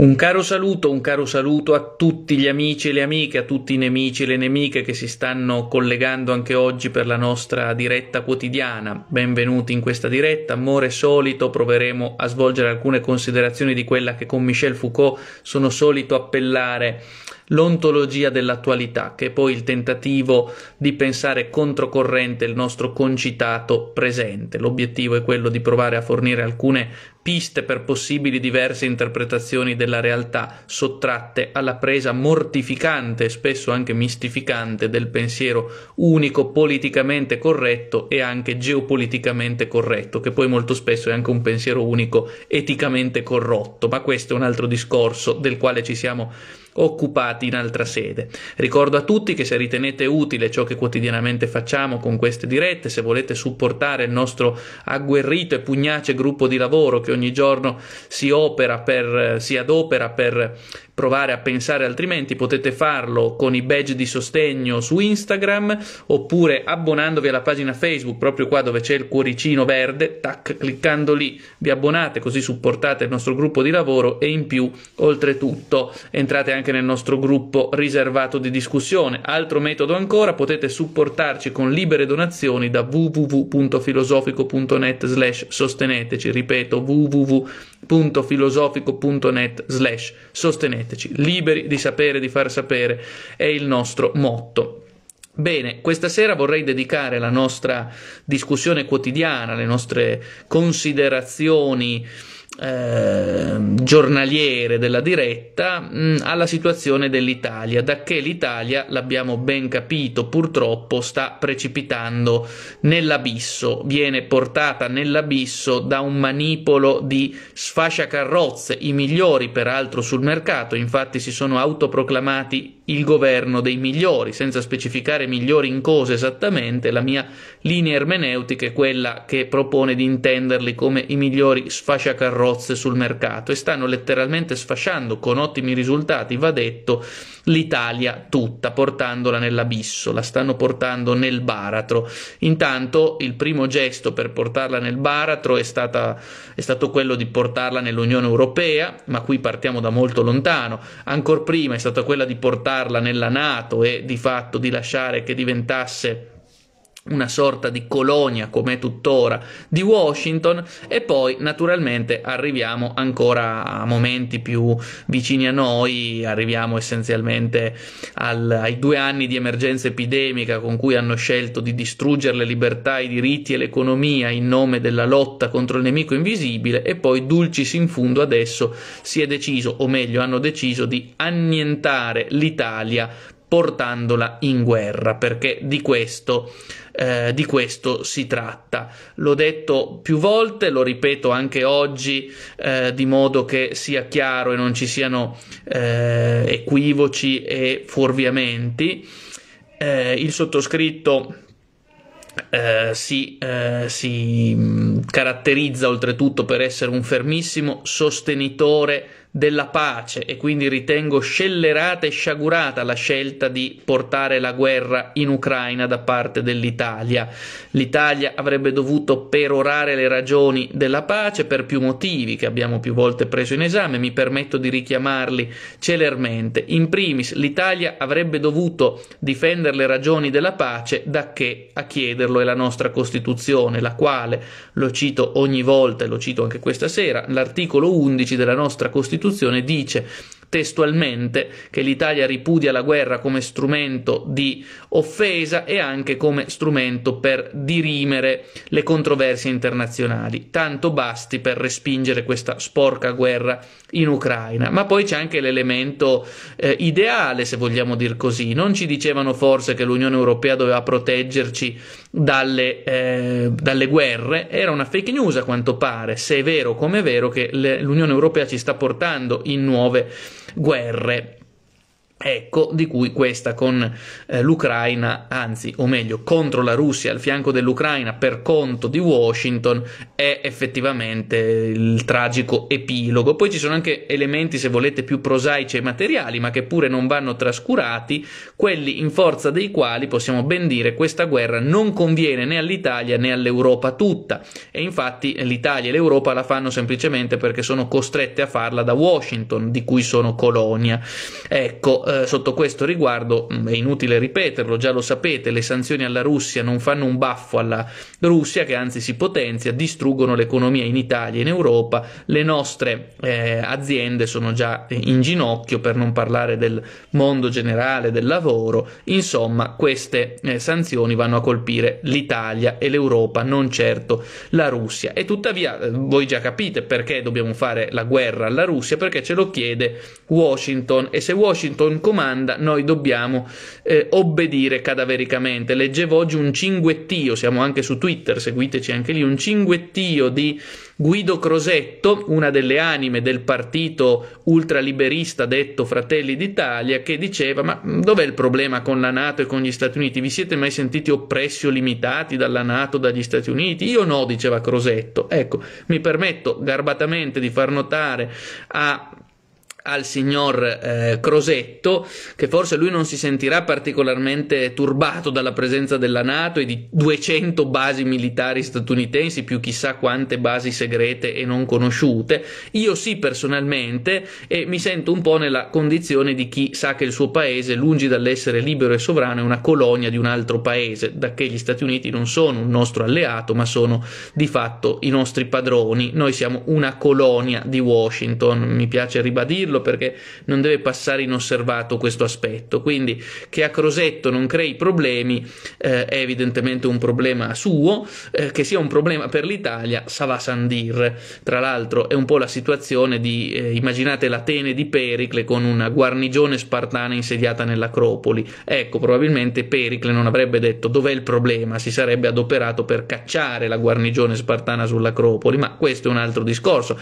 Un caro saluto, un caro saluto a tutti gli amici e le amiche, a tutti i nemici e le nemiche che si stanno collegando anche oggi per la nostra diretta quotidiana. Benvenuti in questa diretta. Amore solito, proveremo a svolgere alcune considerazioni di quella che con Michel Foucault sono solito appellare l'ontologia dell'attualità, che è poi il tentativo di pensare controcorrente il nostro concitato presente. L'obiettivo è quello di provare a fornire alcune piste per possibili diverse interpretazioni della realtà, sottratte alla presa mortificante e spesso anche mistificante del pensiero unico politicamente corretto e anche geopoliticamente corretto, che poi molto spesso è anche un pensiero unico eticamente corrotto, ma questo è un altro discorso del quale ci siamo occupati in altra sede. Ricordo a tutti che se ritenete utile ciò che quotidianamente facciamo con queste dirette, se volete supportare il nostro agguerrito e pugnace gruppo di lavoro che ogni giorno si, per, si adopera per provare a pensare altrimenti, potete farlo con i badge di sostegno su Instagram oppure abbonandovi alla pagina Facebook, proprio qua dove c'è il cuoricino verde, tac, cliccando lì vi abbonate così supportate il nostro gruppo di lavoro e in più oltretutto entrate anche anche nel nostro gruppo riservato di discussione. Altro metodo ancora, potete supportarci con libere donazioni da www.filosofico.net slash sosteneteci, ripeto www.filosofico.net slash sosteneteci. Liberi di sapere, di far sapere è il nostro motto. Bene, questa sera vorrei dedicare la nostra discussione quotidiana, le nostre considerazioni eh, giornaliere della diretta mh, mm, alla situazione dell'Italia, da che l'Italia, l'abbiamo ben capito, purtroppo sta precipitando nell'abisso, viene portata nell'abisso da un manipolo di sfasciacarrozze, i migliori peraltro sul mercato, infatti si sono autoproclamati il governo dei migliori, senza specificare migliori in cosa esattamente, la mia linea ermeneutica è quella che propone di intenderli come i migliori sfasciacarrozze carrozze sul mercato e stanno letteralmente sfasciando con ottimi risultati, va detto, l'Italia tutta, portandola nell'abisso, la stanno portando nel baratro. Intanto il primo gesto per portarla nel baratro è, stata, è stato quello di portarla nell'Unione Europea, ma qui partiamo da molto lontano, ancora prima è stata quella di portarla nella Nato e di fatto di lasciare che diventasse una sorta di colonia come tuttora di Washington e poi naturalmente arriviamo ancora a momenti più vicini a noi, arriviamo essenzialmente al, ai due anni di emergenza epidemica con cui hanno scelto di distruggere le libertà, i diritti e l'economia in nome della lotta contro il nemico invisibile e poi dulcis in fundo adesso si è deciso, o meglio hanno deciso di annientare l'Italia portandola in guerra, perché di questo, eh, di questo si tratta. L'ho detto più volte, lo ripeto anche oggi, eh, di modo che sia chiaro e non ci siano eh, equivoci e fuorviamenti. Eh, il sottoscritto eh, si, eh, si, mm, caratterizza oltretutto per essere un fermissimo sostenitore della pace e quindi ritengo scellerata e sciagurata la scelta di portare la guerra in Ucraina da parte dell'Italia. L'Italia avrebbe dovuto perorare le ragioni della pace per più motivi che abbiamo più volte preso in esame, mi permetto di richiamarli celermente. In primis, l'Italia avrebbe dovuto difendere le ragioni della pace da che a chiederlo è la nostra Costituzione, la quale, lo cito ogni volta e lo cito anche questa sera, l'articolo 11 della nostra Costituzione Costituzione dice testualmente che l'Italia ripudia la guerra come strumento di offesa e anche come strumento per dirimere le controversie internazionali. Tanto basti per respingere questa sporca guerra in Ucraina. Ma poi c'è anche l'elemento eh, ideale, se vogliamo dir così. Non ci dicevano forse che l'Unione Europea doveva proteggerci dalle, eh, dalle, guerre, era una fake news a quanto pare, se è vero come è vero che l'Unione Europea ci sta portando in nuove guerre. Ecco di cui questa con eh, l'Ucraina, anzi, o meglio, contro la Russia al fianco dell'Ucraina per conto di Washington è effettivamente il tragico epilogo. Poi ci sono anche elementi, se volete, più prosaici e materiali, ma che pure non vanno trascurati, quelli in forza dei quali possiamo ben dire questa guerra non conviene né all'Italia né all'Europa tutta. E infatti l'Italia e l'Europa la fanno semplicemente perché sono costrette a farla da Washington, di cui sono colonia. Ecco, eh, sotto questo riguardo mm, è inutile ripeterlo, già lo sapete, le sanzioni alla Russia non fanno un baffo alla Russia che anzi si potenzia, distruggono l'economia in Italia e in Europa, le nostre eh, aziende sono già in ginocchio per non parlare del mondo generale del lavoro, insomma queste eh, sanzioni vanno a colpire l'Italia e l'Europa, non certo la Russia e tuttavia eh, voi già capite perché dobbiamo fare la guerra alla Russia perché ce lo chiede Washington e se Washington comanda, noi dobbiamo eh, obbedire cadavericamente. Leggevo oggi un cinguettio, siamo anche su Twitter, seguiteci anche lì, un cinguettio di Guido Crosetto, una delle anime del partito ultraliberista detto Fratelli d'Italia, che diceva ma dov'è il problema con la Nato e con gli Stati Uniti? Vi siete mai sentiti oppressi o limitati dalla Nato, dagli Stati Uniti? Io no, diceva Crosetto. Ecco, mi permetto garbatamente di far notare a al signor eh, Crosetto, che forse lui non si sentirà particolarmente turbato dalla presenza della Nato e di 200 basi militari statunitensi, più chissà quante basi segrete e non conosciute. Io sì personalmente e mi sento un po' nella condizione di chi sa che il suo paese, lungi dall'essere libero e sovrano, è una colonia di un altro paese, da che gli Stati Uniti non sono un nostro alleato, ma sono di fatto i nostri padroni. Noi siamo una colonia di Washington, mi piace ribadirlo dirlo perché non deve passare inosservato questo aspetto. Quindi che a Crosetto non crei problemi eh, è evidentemente un problema suo, eh, che sia un problema per l'Italia sa va sarà Sandir. Tra l'altro è un po' la situazione di eh, immaginate l'Atene di Pericle con una guarnigione spartana insediata nell'Acropoli. Ecco, probabilmente Pericle non avrebbe detto dov'è il problema, si sarebbe adoperato per cacciare la guarnigione spartana sull'Acropoli, ma questo è un altro discorso.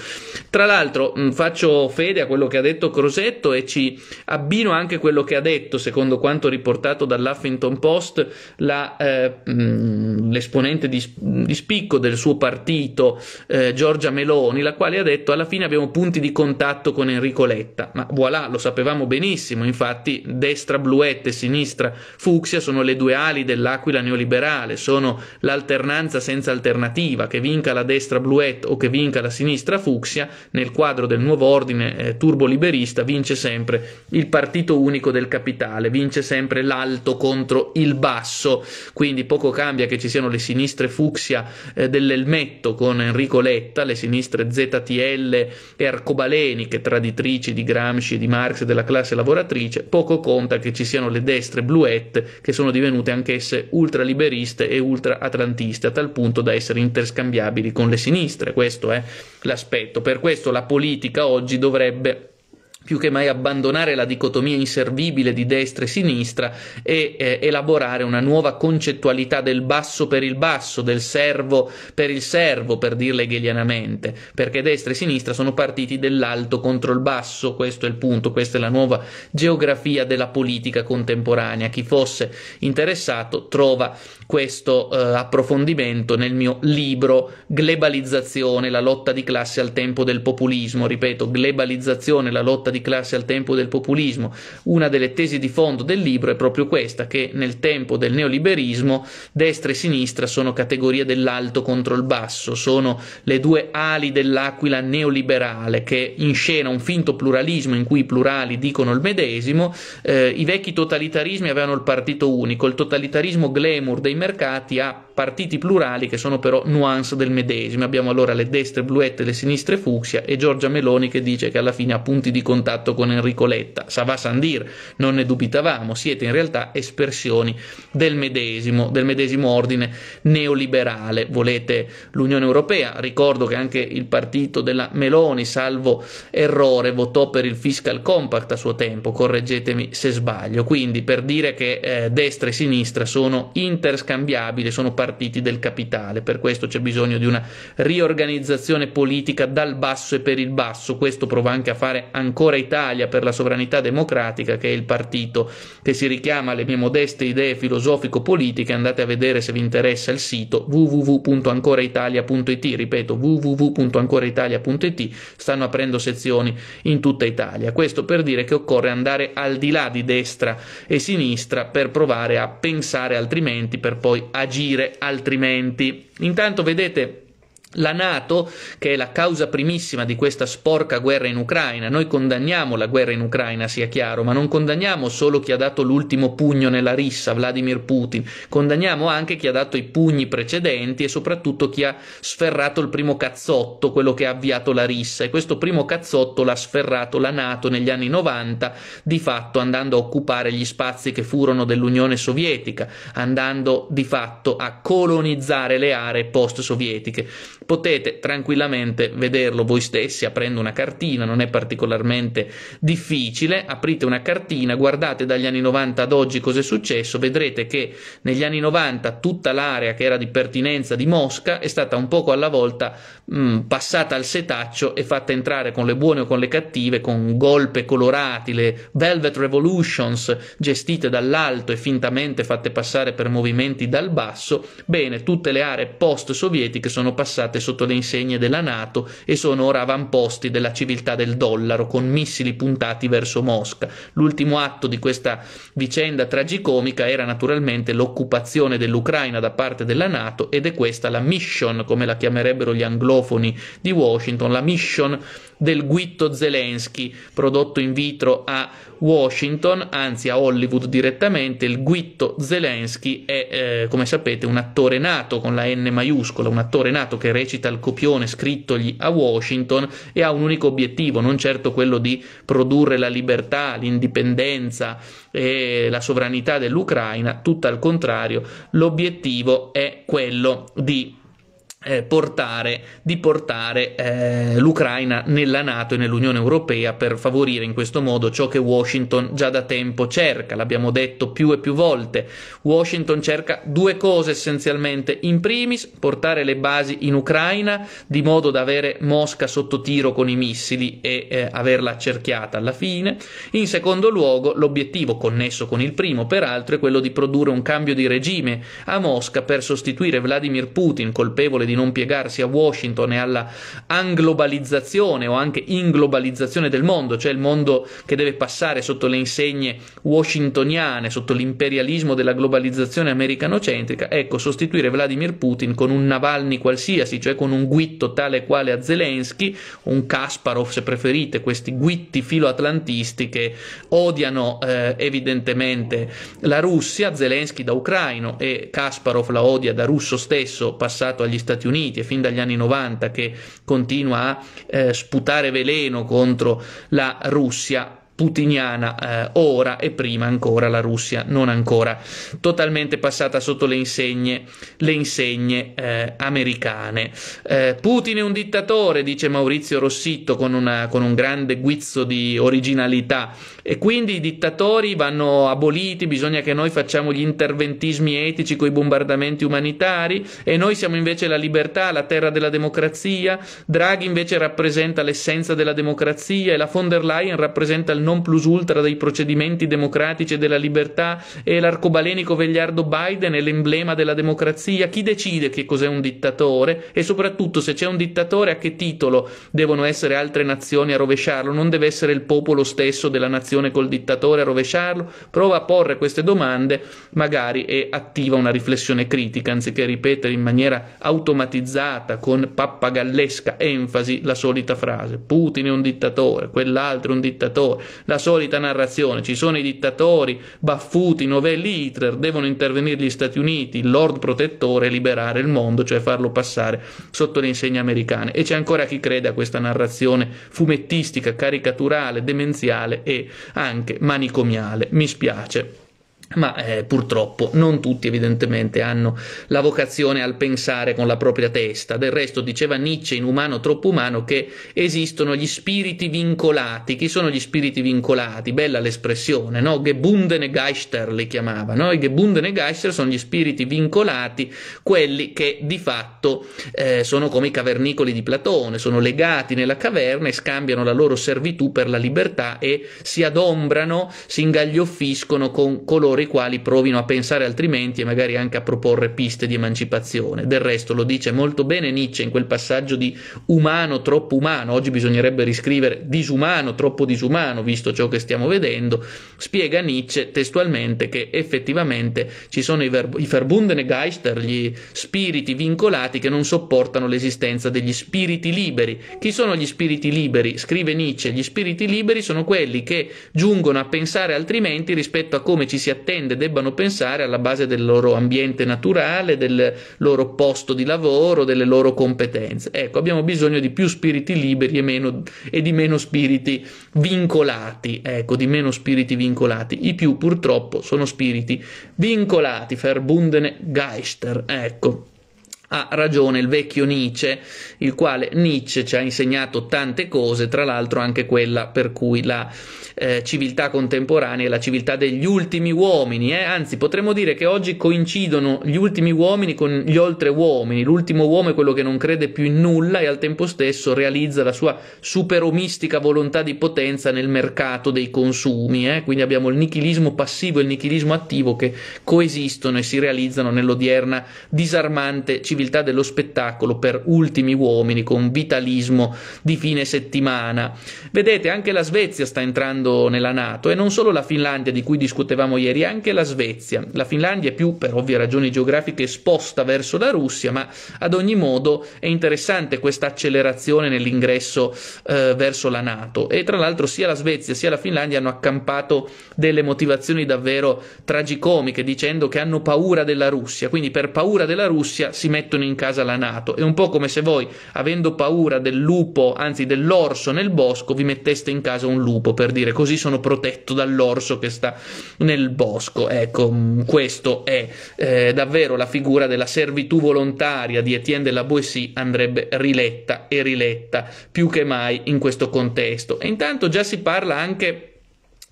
Tra l'altro faccio fede a quello che che ha detto Crosetto e ci abbino anche quello che ha detto, secondo quanto riportato dall'Huffington Post, la, eh, mm, l'esponente di, di, spicco del suo partito, eh, Giorgia Meloni, la quale ha detto alla fine abbiamo punti di contatto con Enrico Letta. Ma voilà, lo sapevamo benissimo, infatti destra bluette, sinistra fucsia sono le due ali dell'aquila neoliberale, sono l'alternanza senza alternativa, che vinca la destra bluette o che vinca la sinistra fucsia nel quadro del nuovo ordine eh, turbo liberista vince sempre il partito unico del capitale, vince sempre l'alto contro il basso, quindi poco cambia che ci siano le sinistre fucsia eh, dell'Elmetto con Enrico Letta, le sinistre ZTL e arcobaleniche traditrici di Gramsci e di Marx e della classe lavoratrice, poco conta che ci siano le destre bluette che sono divenute anch'esse ultraliberiste e ultraatlantiste a tal punto da essere interscambiabili con le sinistre, questo è l'aspetto. Per questo la politica oggi dovrebbe più che mai abbandonare la dicotomia inservibile di destra e sinistra e eh, elaborare una nuova concettualità del basso per il basso, del servo per il servo, per dirla hegelianamente, perché destra e sinistra sono partiti dell'alto contro il basso, questo è il punto, questa è la nuova geografia della politica contemporanea. Chi fosse interessato trova questo eh, approfondimento nel mio libro Globalizzazione, la lotta di classe al tempo del populismo, ripeto, globalizzazione, la lotta di di classe al tempo del populismo. Una delle tesi di fondo del libro è proprio questa, che nel tempo del neoliberismo destra e sinistra sono categorie dell'alto contro il basso, sono le due ali dell'aquila neoliberale che inscena un finto pluralismo in cui i plurali dicono il medesimo, eh, i vecchi totalitarismi avevano il partito unico, il totalitarismo glamour dei mercati ha partiti plurali che sono però nuance del medesimo. Abbiamo allora le destre bluette e le sinistre fucsia e Giorgia Meloni che dice che alla fine ha punti di contatto con Enrico Letta. Savà Sandir, non ne dubitavamo, siete in realtà espressioni del medesimo, del medesimo ordine neoliberale. Volete l'Unione Europea? Ricordo che anche il partito della Meloni, salvo errore, votò per il fiscal compact a suo tempo, correggetemi se sbaglio. Quindi per dire che eh, destra e sinistra sono interscambiabili, sono partiti partiti del capitale. Per questo c'è bisogno di una riorganizzazione politica dal basso e per il basso. Questo prova anche a fare ancora Italia per la sovranità democratica, che è il partito che si richiama alle mie modeste idee filosofico-politiche. Andate a vedere se vi interessa il sito www.ancoraitalia.it, ripeto www.ancoraitalia.it, stanno aprendo sezioni in tutta Italia. Questo per dire che occorre andare al di là di destra e sinistra per provare a pensare altrimenti, per poi agire altrimenti. Intanto vedete la Nato, che è la causa primissima di questa sporca guerra in Ucraina, noi condanniamo la guerra in Ucraina, sia chiaro, ma non condanniamo solo chi ha dato l'ultimo pugno nella rissa, Vladimir Putin, condanniamo anche chi ha dato i pugni precedenti e soprattutto chi ha sferrato il primo cazzotto, quello che ha avviato la rissa, e questo primo cazzotto l'ha sferrato la Nato negli anni 90, di fatto andando a occupare gli spazi che furono dell'Unione Sovietica, andando di fatto a colonizzare le aree post-sovietiche potete tranquillamente vederlo voi stessi aprendo una cartina, non è particolarmente difficile, aprite una cartina, guardate dagli anni 90 ad oggi cosa è successo, vedrete che negli anni 90 tutta l'area che era di pertinenza di Mosca è stata un poco alla volta mh, mm, passata al setaccio e fatta entrare con le buone o con le cattive, con golpe colorati, le Velvet Revolutions gestite dall'alto e fintamente fatte passare per movimenti dal basso, bene, tutte le aree post-sovietiche sono passate piazzate sotto le insegne della Nato e sono ora avamposti della civiltà del dollaro con missili puntati verso Mosca. L'ultimo atto di questa vicenda tragicomica era naturalmente l'occupazione dell'Ucraina da parte della Nato ed è questa la mission, come la chiamerebbero gli anglofoni di Washington, la mission del guitto Zelensky, prodotto in vitro a Washington, anzi a Hollywood direttamente. Il guitto Zelensky è, eh, come sapete, un attore nato con la N maiuscola, un attore nato che recita il copione scrittogli a Washington e ha un unico obiettivo, non certo quello di produrre la libertà, l'indipendenza e la sovranità dell'Ucraina, tutto al contrario, l'obiettivo è quello di eh, portare, di portare eh, l'Ucraina nella Nato e nell'Unione Europea per favorire in questo modo ciò che Washington già da tempo cerca, l'abbiamo detto più e più volte. Washington cerca due cose essenzialmente, in primis portare le basi in Ucraina di modo da avere Mosca sotto tiro con i missili e eh, averla accerchiata alla fine, in secondo luogo l'obiettivo connesso con il primo peraltro è quello di produrre un cambio di regime a Mosca per sostituire Vladimir Putin colpevole di non piegarsi a Washington e alla anglobalizzazione o anche inglobalizzazione del mondo, cioè il mondo che deve passare sotto le insegne washingtoniane, sotto l'imperialismo della globalizzazione americanocentrica, ecco, sostituire Vladimir Putin con un Navalny qualsiasi, cioè con un guitto tale quale a Zelensky, un Kasparov se preferite, questi guitti filoatlantisti che odiano eh, evidentemente la Russia, Zelensky da ucraino e Kasparov la odia da russo stesso, passato agli Stati Uniti Stati Uniti, è fin dagli anni 90 che continua a eh, sputare veleno contro la Russia putiniana eh, ora e prima ancora la Russia non ancora totalmente passata sotto le insegne, le insegne eh, americane. Eh, Putin è un dittatore, dice Maurizio Rossitto con, una, con un grande guizzo di originalità e quindi i dittatori vanno aboliti, bisogna che noi facciamo gli interventismi etici con i bombardamenti umanitari e noi siamo invece la libertà, la terra della democrazia, Draghi invece rappresenta l'essenza della democrazia e la von der Leyen rappresenta il non plus ultra dei procedimenti democratici e della libertà e l'arcobalenico vegliardo Biden è l'emblema della democrazia. Chi decide che cos'è un dittatore e soprattutto se c'è un dittatore a che titolo devono essere altre nazioni a rovesciarlo? Non deve essere il popolo stesso della nazione relazione col dittatore, a rovesciarlo, prova a porre queste domande magari e attiva una riflessione critica anziché ripetere in maniera automatizzata con pappagallesca enfasi la solita frase Putin è un dittatore, quell'altro è un dittatore, la solita narrazione ci sono i dittatori, baffuti, novelli Hitler, devono intervenire gli Stati Uniti, il Lord protettore e liberare il mondo, cioè farlo passare sotto le insegne americane e c'è ancora chi crede a questa narrazione fumettistica, caricaturale, demenziale e anche manicomiale, mi spiace ma eh, purtroppo non tutti evidentemente hanno la vocazione al pensare con la propria testa. Del resto diceva Nietzsche in Umano troppo umano che esistono gli spiriti vincolati. Chi sono gli spiriti vincolati? Bella l'espressione, no? Gebundene Geister li chiamava, no? I Gebundene Geister sono gli spiriti vincolati, quelli che di fatto eh, sono come i cavernicoli di Platone, sono legati nella caverna e scambiano la loro servitù per la libertà e si adombrano, si ingaglioffiscono con coloro coloro i quali provino a pensare altrimenti e magari anche a proporre piste di emancipazione. Del resto lo dice molto bene Nietzsche in quel passaggio di umano troppo umano, oggi bisognerebbe riscrivere disumano troppo disumano visto ciò che stiamo vedendo, spiega Nietzsche testualmente che effettivamente ci sono i, i verbundene Geister, gli spiriti vincolati che non sopportano l'esistenza degli spiriti liberi. Chi sono gli spiriti liberi? Scrive Nietzsche, gli spiriti liberi sono quelli che giungono a pensare altrimenti rispetto a come ci si attende tende debbano pensare alla base del loro ambiente naturale, del loro posto di lavoro, delle loro competenze. Ecco, abbiamo bisogno di più spiriti liberi e, meno, e di meno spiriti vincolati, ecco, di meno spiriti vincolati. I più purtroppo sono spiriti vincolati, verbundene Geister, ecco. Ha ragione il vecchio Nietzsche, il quale Nietzsche ci ha insegnato tante cose, tra l'altro anche quella per cui la eh, civiltà contemporanea è la civiltà degli ultimi uomini, eh? anzi potremmo dire che oggi coincidono gli ultimi uomini con gli oltre uomini, l'ultimo uomo è quello che non crede più in nulla e al tempo stesso realizza la sua superomistica volontà di potenza nel mercato dei consumi, eh? quindi abbiamo il nichilismo passivo e il nichilismo attivo che coesistono e si realizzano nell'odierna disarmante civiltà civiltà dello spettacolo per ultimi uomini con vitalismo di fine settimana. Vedete, anche la Svezia sta entrando nella Nato e non solo la Finlandia di cui discutevamo ieri, anche la Svezia. La Finlandia è più, per ovvie ragioni geografiche, esposta verso la Russia, ma ad ogni modo è interessante questa accelerazione nell'ingresso eh, verso la Nato. E tra l'altro sia la Svezia sia la Finlandia hanno accampato delle motivazioni davvero tragicomiche dicendo che hanno paura della Russia, quindi per paura della Russia si mette mettono in casa la Nato. È un po' come se voi, avendo paura del lupo, anzi dell'orso nel bosco, vi metteste in casa un lupo per dire così sono protetto dall'orso che sta nel bosco. Ecco, mm, questo è eh, davvero la figura della servitù volontaria di Etienne de la Boissy andrebbe riletta e riletta più che mai in questo contesto. E intanto già si parla anche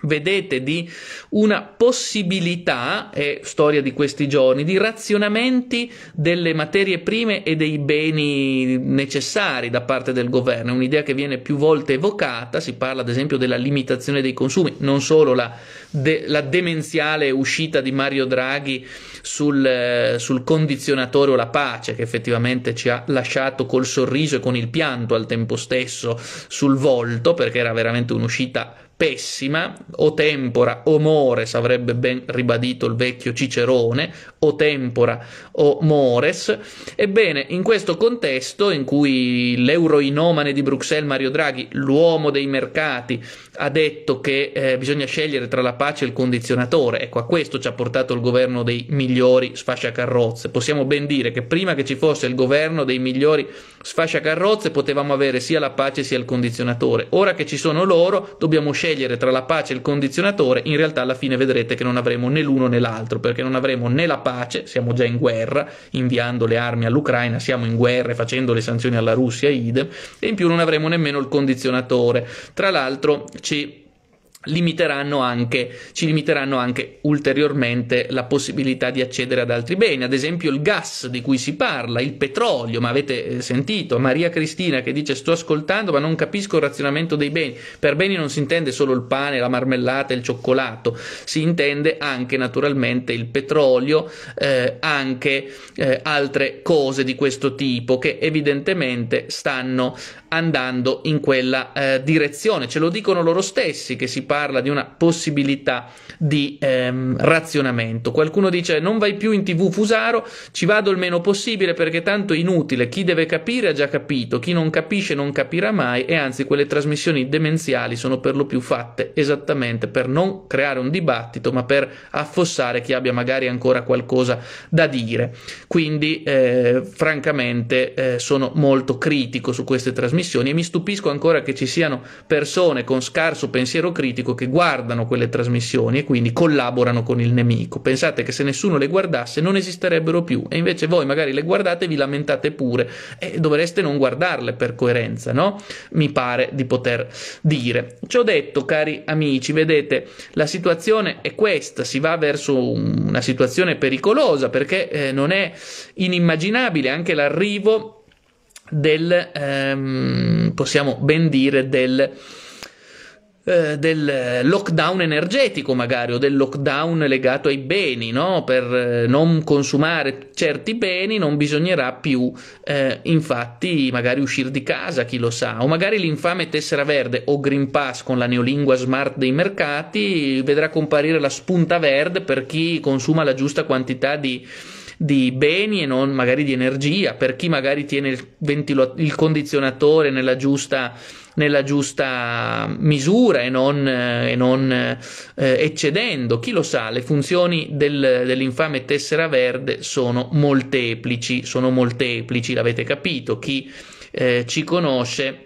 vedete di una possibilità, è storia di questi giorni, di razionamenti delle materie prime e dei beni necessari da parte del governo. È un'idea che viene più volte evocata, si parla ad esempio della limitazione dei consumi, non solo la, de- la demenziale uscita di Mario Draghi sul, eh, sul condizionatore o la pace, che effettivamente ci ha lasciato col sorriso e con il pianto al tempo stesso sul volto, perché era veramente un'uscita pessima, o tempora o mores, avrebbe ben ribadito il vecchio Cicerone, o tempora o mores. Ebbene, in questo contesto in cui l'euroinomane di Bruxelles Mario Draghi, l'uomo dei mercati, ha detto che eh, bisogna scegliere tra la pace e il condizionatore, ecco a questo ci ha portato il governo dei migliori sfasciacarrozze. Possiamo ben dire che prima che ci fosse il governo dei migliori sfasciacarrozze potevamo avere sia la pace sia il condizionatore. Ora che ci sono loro, dobbiamo scegliere scegliere tra la pace e il condizionatore, in realtà alla fine vedrete che non avremo né l'uno né l'altro, perché non avremo né la pace, siamo già in guerra, inviando le armi all'Ucraina, siamo in guerra e facendo le sanzioni alla Russia, idem, e in più non avremo nemmeno il condizionatore. Tra l'altro ci limiteranno anche, ci limiteranno anche ulteriormente la possibilità di accedere ad altri beni, ad esempio il gas di cui si parla, il petrolio, ma avete eh, sentito Maria Cristina che dice sto ascoltando ma non capisco il razionamento dei beni, per beni non si intende solo il pane, la marmellata e il cioccolato, si intende anche naturalmente il petrolio, eh, anche eh, altre cose di questo tipo che evidentemente stanno andando in quella eh, direzione. Ce lo dicono loro stessi che si parla di una possibilità di ehm, razionamento. Qualcuno dice non vai più in tv Fusaro, ci vado il meno possibile perché tanto è inutile, chi deve capire ha già capito, chi non capisce non capirà mai e anzi quelle trasmissioni demenziali sono per lo più fatte esattamente per non creare un dibattito ma per affossare chi abbia magari ancora qualcosa da dire. Quindi eh, francamente eh, sono molto critico su queste trasmissioni trasmissioni e mi stupisco ancora che ci siano persone con scarso pensiero critico che guardano quelle trasmissioni e quindi collaborano con il nemico. Pensate che se nessuno le guardasse non esisterebbero più e invece voi magari le guardate e vi lamentate pure e dovreste non guardarle per coerenza, no? Mi pare di poter dire. Ciò detto, cari amici, vedete, la situazione è questa, si va verso una situazione pericolosa perché eh, non è inimmaginabile anche l'arrivo del ehm, possiamo ben dire del eh, del lockdown energetico magari o del lockdown legato ai beni, no? per eh, non consumare certi beni non bisognerà più eh, infatti magari uscire di casa, chi lo sa, o magari l'infame tessera verde o Green Pass con la neolingua smart dei mercati vedrà comparire la spunta verde per chi consuma la giusta quantità di di beni e non magari di energia, per chi magari tiene il, ventilo- il condizionatore nella giusta, nella giusta, misura e non, eh, e non eh, eccedendo. Chi lo sa, le funzioni del, dell'infame tessera verde sono molteplici, sono molteplici, l'avete capito, chi eh, ci conosce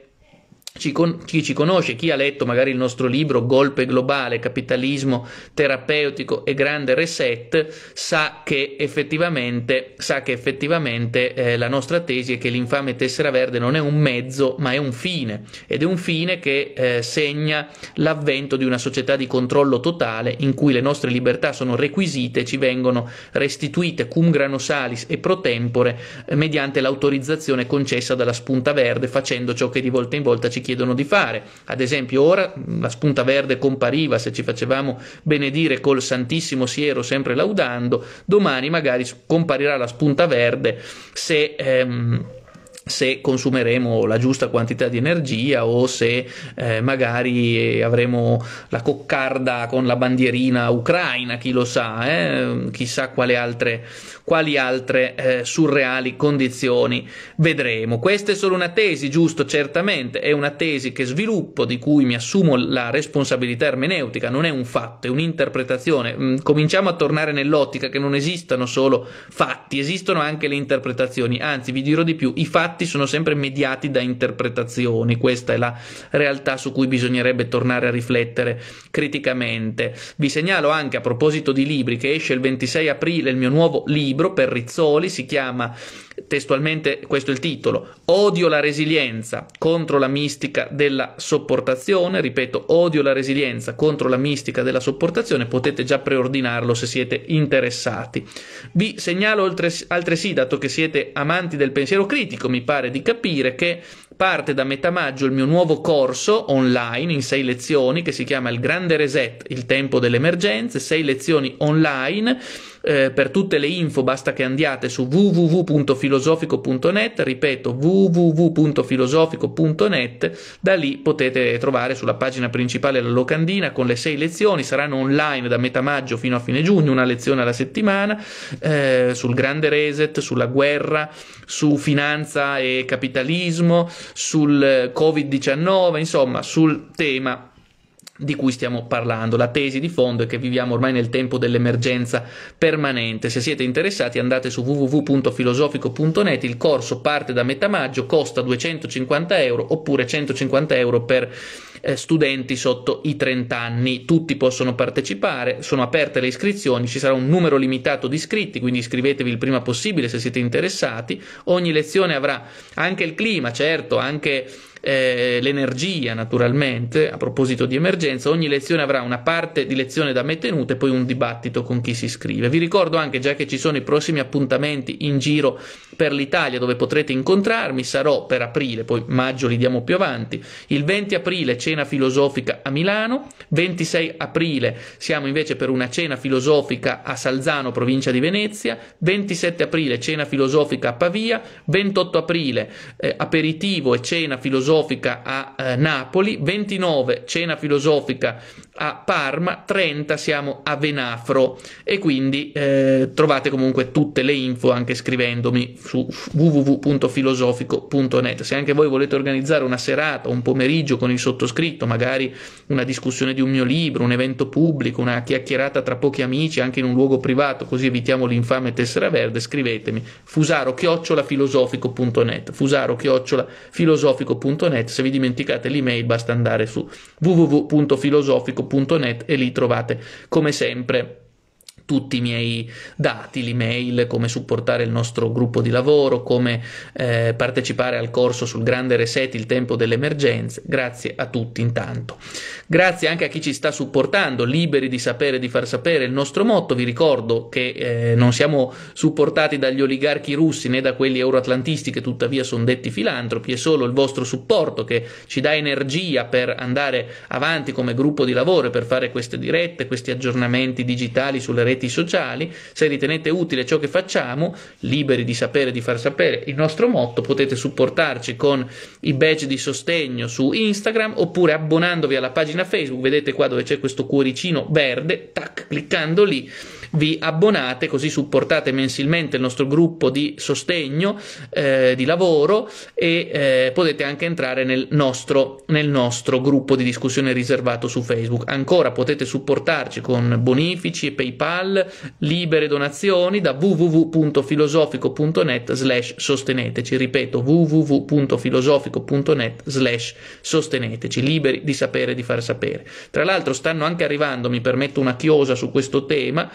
chi ci, ci conosce, chi ha letto magari il nostro libro Golpe globale, capitalismo terapeutico e grande reset, sa che effettivamente, sa che effettivamente eh, la nostra tesi è che l'infame tessera verde non è un mezzo, ma è un fine, ed è un fine che eh, segna l'avvento di una società di controllo totale in cui le nostre libertà sono requisite, ci vengono restituite cum grano salis e pro tempore eh, mediante l'autorizzazione concessa dalla spunta verde, facendo ciò che di volta in volta ci ci chiedono di fare. Ad esempio, ora la spunta verde compariva se ci facevamo benedire col Santissimo Siero, sempre laudando, domani magari comparirà la spunta verde se. Ehm, se consumeremo la giusta quantità di energia o se eh, magari avremo la coccarda con la bandierina ucraina, chi lo sa, eh? chissà quali altre, quali altre eh, surreali condizioni vedremo. Questa è solo una tesi, giusto, certamente, è una tesi che sviluppo, di cui mi assumo la responsabilità ermeneutica, non è un fatto, è un'interpretazione. Mm, cominciamo a tornare nell'ottica che non esistono solo fatti, esistono anche le interpretazioni, anzi vi dirò di più, i fatti fatti sono sempre mediati da interpretazioni, questa è la realtà su cui bisognerebbe tornare a riflettere criticamente. Vi segnalo anche a proposito di libri che esce il 26 aprile il mio nuovo libro per Rizzoli, si chiama testualmente questo è il titolo, odio la resilienza contro la mistica della sopportazione, ripeto, odio la resilienza contro la mistica della sopportazione, potete già preordinarlo se siete interessati. Vi segnalo altresì, dato che siete amanti del pensiero critico, mi pare di capire che parte da metà maggio il mio nuovo corso online in sei lezioni che si chiama Il Grande Reset, il tempo delle emergenze, sei lezioni online eh, per tutte le info basta che andiate su www.filosofico.net, ripeto www.filosofico.net, da lì potete trovare sulla pagina principale la locandina con le sei lezioni, saranno online da metà maggio fino a fine giugno, una lezione alla settimana, eh, sul grande reset, sulla guerra, su finanza e capitalismo, sul eh, Covid-19, insomma sul tema di cui stiamo parlando. La tesi di fondo è che viviamo ormai nel tempo dell'emergenza permanente. Se siete interessati andate su www.filosofico.net, il corso parte da metà maggio, costa 250 euro oppure 150 euro per eh, studenti sotto i 30 anni. Tutti possono partecipare, sono aperte le iscrizioni, ci sarà un numero limitato di iscritti, quindi iscrivetevi il prima possibile se siete interessati. Ogni lezione avrà anche il clima, certo, anche eh, l'energia naturalmente, a proposito di emergenza, ogni lezione avrà una parte di lezione da me tenuta e poi un dibattito con chi si iscrive. Vi ricordo anche già che ci sono i prossimi appuntamenti in giro per l'Italia dove potrete incontrarmi, sarò per aprile, poi maggio li diamo più avanti, il 20 aprile cena filosofica a Milano, 26 aprile siamo invece per una cena filosofica a Salzano, provincia di Venezia, 27 aprile cena filosofica a Pavia, 28 aprile eh, aperitivo e cena filosofica filosofica a eh, Napoli, 29 cena filosofica a Parma, 30 siamo a Venafro e quindi eh, trovate comunque tutte le info anche scrivendomi su www.filosofico.net. Se anche voi volete organizzare una serata, un pomeriggio con il sottoscritto, magari una discussione di un mio libro, un evento pubblico, una chiacchierata tra pochi amici, anche in un luogo privato, così evitiamo l'infame tessera verde, scrivetemi fusaro-filosofico.net, fusaro-filosofico.net www.filosofico.net. Se vi dimenticate l'email basta andare su www.filosofico.net e lì trovate come sempre tutti i miei dati, l'email, come supportare il nostro gruppo di lavoro, come eh, partecipare al corso sul grande reset il tempo delle emergenze. Grazie a tutti intanto. Grazie anche a chi ci sta supportando, liberi di sapere di far sapere il nostro motto. Vi ricordo che eh, non siamo supportati dagli oligarchi russi né da quelli euroatlantisti che tuttavia sono detti filantropi, è solo il vostro supporto che ci dà energia per andare avanti come gruppo di lavoro e per fare queste dirette, questi aggiornamenti digitali sulle reti reti sociali, se ritenete utile ciò che facciamo, liberi di sapere e di far sapere il nostro motto, potete supportarci con i badge di sostegno su Instagram oppure abbonandovi alla pagina Facebook, vedete qua dove c'è questo cuoricino verde, tac, cliccando lì vi abbonate, così supportate mensilmente il nostro gruppo di sostegno, eh, di lavoro e eh, potete anche entrare nel nostro, nel nostro gruppo di discussione riservato su Facebook. Ancora potete supportarci con bonifici e PayPal, libere donazioni da www.filosofico.net slash sosteneteci, ripeto www.filosofico.net slash sosteneteci, liberi di sapere e di far sapere. Tra l'altro stanno anche arrivando, mi permetto una chiosa su questo tema,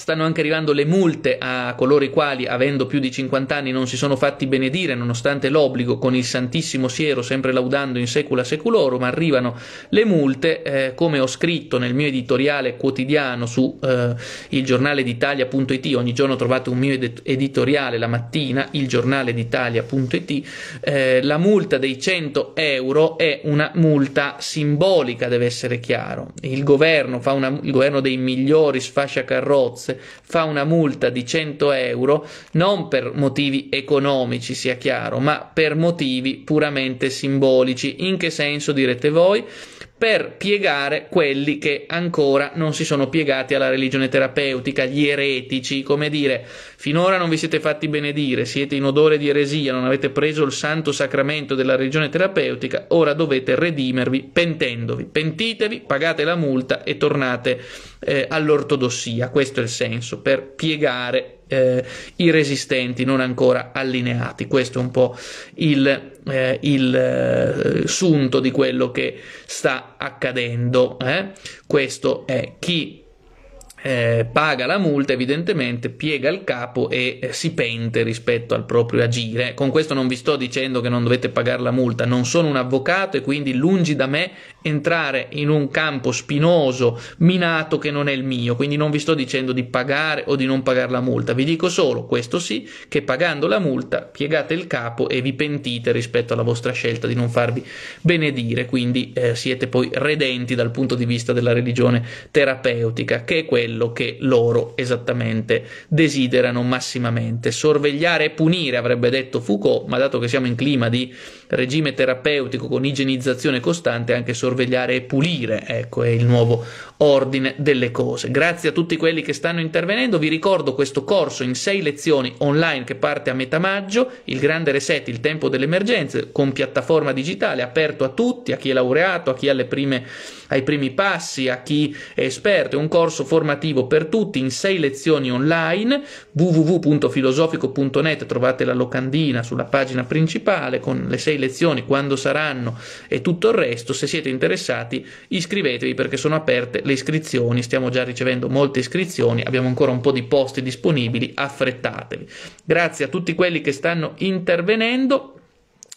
Stanno anche arrivando le multe a coloro i quali, avendo più di 50 anni, non si sono fatti benedire, nonostante l'obbligo, con il Santissimo Siero, sempre laudando in secula seculoro, ma arrivano le multe, eh, come ho scritto nel mio editoriale quotidiano su eh, il giornale d'Italia.it, ogni giorno trovate un mio ed- editoriale la mattina, il giornale d'Italia.it, eh, la multa dei 100 euro è una multa simbolica, deve essere chiaro. Il governo, fa una, il governo dei migliori sfascia carrozze, Frontex fa una multa di 100 euro non per motivi economici, sia chiaro, ma per motivi puramente simbolici. In che senso direte voi? per piegare quelli che ancora non si sono piegati alla religione terapeutica, gli eretici, come dire, finora non vi siete fatti benedire, siete in odore di eresia, non avete preso il santo sacramento della religione terapeutica, ora dovete redimervi pentendovi, pentitevi, pagate la multa e tornate eh, all'ortodossia, questo è il senso, per piegare eh, i resistenti non ancora allineati. Questo è un po' il, eh, il eh, sunto di quello che sta accadendo. Eh. Questo è chi eh, paga la multa, evidentemente piega il capo e eh, si pente rispetto al proprio agire. Con questo non vi sto dicendo che non dovete pagare la multa, non sono un avvocato e quindi lungi da me entrare in un campo spinoso, minato che non è il mio, quindi non vi sto dicendo di pagare o di non pagare la multa, vi dico solo, questo sì, che pagando la multa piegate il capo e vi pentite rispetto alla vostra scelta di non farvi benedire, quindi eh, siete poi redenti dal punto di vista della religione terapeutica, che è quello che loro esattamente desiderano massimamente. Sorvegliare e punire, avrebbe detto Foucault, ma dato che siamo in clima di regime terapeutico con igienizzazione costante, anche sorvegliare sorvegliare e pulire, ecco è il nuovo ordine delle cose. Grazie a tutti quelli che stanno intervenendo, vi ricordo questo corso in sei lezioni online che parte a metà maggio, il grande reset, il tempo delle emergenze, con piattaforma digitale aperto a tutti, a chi è laureato, a chi ha prime, ai primi passi, a chi è esperto, è un corso formativo per tutti in sei lezioni online, www.filosofico.net trovate la locandina sulla pagina principale con le sei lezioni, quando saranno e tutto il resto, se siete interessati interessati, iscrivetevi perché sono aperte le iscrizioni, stiamo già ricevendo molte iscrizioni, abbiamo ancora un po' di posti disponibili, affrettatevi. Grazie a tutti quelli che stanno intervenendo.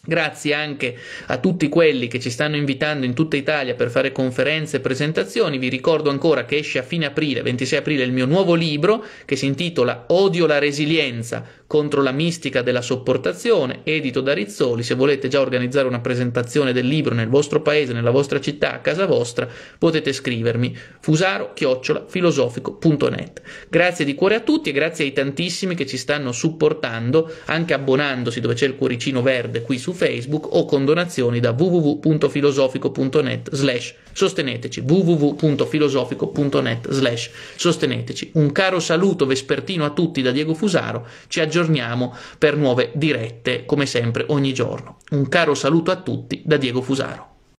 Grazie anche a tutti quelli che ci stanno invitando in tutta Italia per fare conferenze e presentazioni. Vi ricordo ancora che esce a fine aprile, 26 aprile, il mio nuovo libro che si intitola Odio la resilienza contro la mistica della sopportazione, edito da Rizzoli. Se volete già organizzare una presentazione del libro nel vostro paese, nella vostra città, a casa vostra, potete scrivermi fusaro-filosofico.net. Grazie di cuore a tutti e grazie ai tantissimi che ci stanno supportando, anche abbonandosi dove c'è il cuoricino verde qui su Facebook o con donazioni da www.filosofico.net slash sosteneteci www.filosofico.net slash sosteneteci. Un caro saluto vespertino a tutti da Diego Fusaro, ci aggiorniamo aggiorniamo per nuove dirette come sempre ogni giorno. Un caro saluto a tutti da Diego Fusaro.